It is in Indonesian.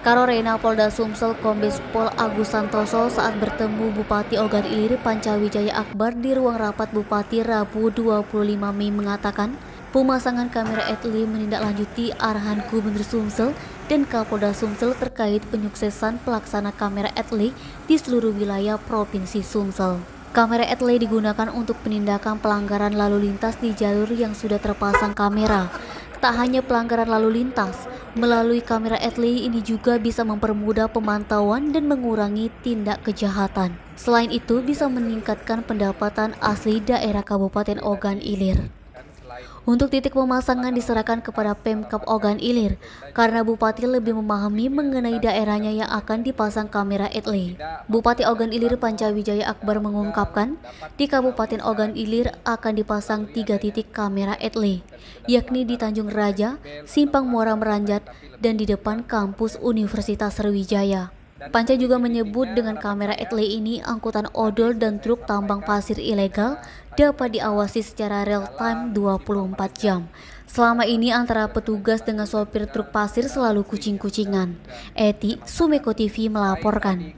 Karorena Polda Sumsel Kombes Pol Agus Santoso saat bertemu Bupati Ogan Ilir Pancawijaya Akbar di ruang rapat Bupati Rabu 25 Mei mengatakan pemasangan kamera etli menindaklanjuti arahan Gubernur Sumsel dan Kapolda Sumsel terkait penyuksesan pelaksana kamera etli di seluruh wilayah Provinsi Sumsel. Kamera etle digunakan untuk penindakan pelanggaran lalu lintas di jalur yang sudah terpasang kamera. Tak hanya pelanggaran lalu lintas, Melalui kamera etli ini juga bisa mempermudah pemantauan dan mengurangi tindak kejahatan. Selain itu bisa meningkatkan pendapatan asli daerah Kabupaten Ogan Ilir. Untuk titik pemasangan diserahkan kepada Pemkap Ogan Ilir karena Bupati lebih memahami mengenai daerahnya yang akan dipasang kamera etle. Bupati Ogan Ilir Pancawijaya Akbar mengungkapkan di Kabupaten Ogan Ilir akan dipasang tiga titik kamera etle, yakni di Tanjung Raja, Simpang Muara Meranjat, dan di depan kampus Universitas Sriwijaya. Panca juga menyebut dengan kamera etle ini angkutan odol dan truk tambang pasir ilegal dapat diawasi secara real time 24 jam. Selama ini antara petugas dengan sopir truk pasir selalu kucing-kucingan. Eti Sumeko TV melaporkan.